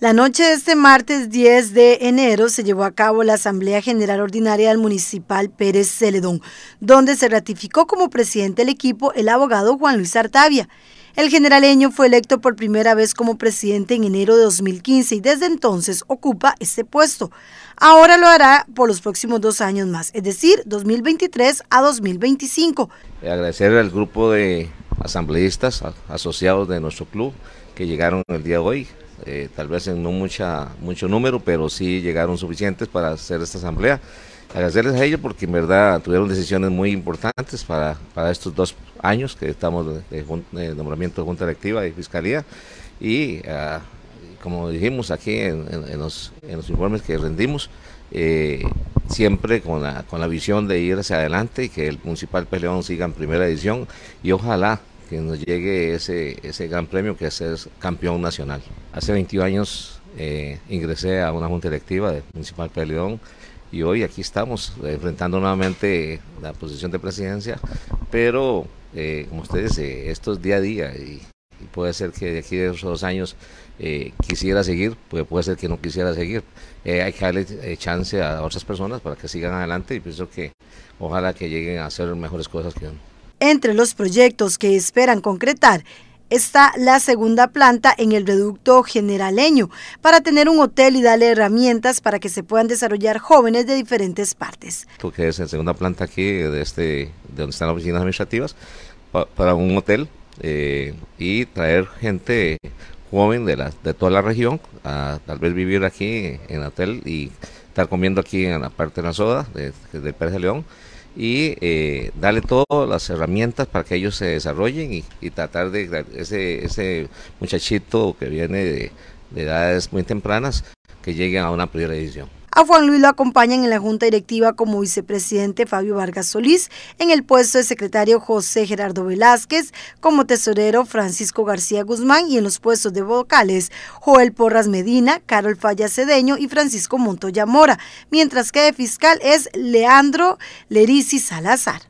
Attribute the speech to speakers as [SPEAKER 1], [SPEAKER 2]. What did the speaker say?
[SPEAKER 1] La noche de este martes 10 de enero se llevó a cabo la Asamblea General Ordinaria del Municipal Pérez Celedón, donde se ratificó como presidente del equipo el abogado Juan Luis Artavia. El generaleño fue electo por primera vez como presidente en enero de 2015 y desde entonces ocupa este puesto. Ahora lo hará por los próximos dos años más, es decir, 2023 a 2025.
[SPEAKER 2] Eh, agradecer al grupo de asambleístas asociados de nuestro club que llegaron el día de hoy eh, tal vez en no mucha, mucho número, pero sí llegaron suficientes para hacer esta asamblea. Agradecerles a ellos porque en verdad tuvieron decisiones muy importantes para, estos dos años que estamos de, nombramiento de Junta Directiva y Fiscalía. Y ah, como dijimos aquí en, los, informes que rendimos, eh, siempre con la, con la visión de ir hacia adelante y que el municipal peleón siga en primera edición y ojalá que nos llegue ese, ese gran premio que es ser campeón nacional. Hace 21 años eh, ingresé a una junta electiva del Municipal Peleón y hoy aquí estamos eh, enfrentando nuevamente la posición de presidencia, pero eh, como ustedes, estos esto es día a día y, puede ser que de aquí de esos dos años quisiera seguir, pues puede ser que no quisiera seguir. hay que darle chance a otras personas para que sigan adelante y pienso que ojalá que lleguen a hacer mejores cosas que uno.
[SPEAKER 1] Entre los proyectos que esperan concretar está la segunda planta en el reducto generaleño para tener un hotel y darle herramientas para que se puedan desarrollar jóvenes de diferentes partes.
[SPEAKER 2] Que es la segunda planta aquí, de, este, de donde están las oficinas administrativas, para un hotel eh, y traer gente joven de, la, de toda la región a tal vez vivir aquí en el hotel y estar comiendo aquí en la parte de la soda de, de Pérez de León y eh, darle todas las herramientas para que ellos se desarrollen y, tratar de ese, ese muchachito que viene de, edades muy tempranas que llegue a una primera edición.
[SPEAKER 1] A Juan Luis lo acompañan en la Junta Directiva como vicepresidente Fabio Vargas Solís, en el puesto de secretario José Gerardo Velázquez, como tesorero Francisco García Guzmán y en los puestos de vocales Joel Porras Medina, Carol Falla Cedeño y Francisco Montoya Mora, mientras que de fiscal es Leandro Lerici Salazar.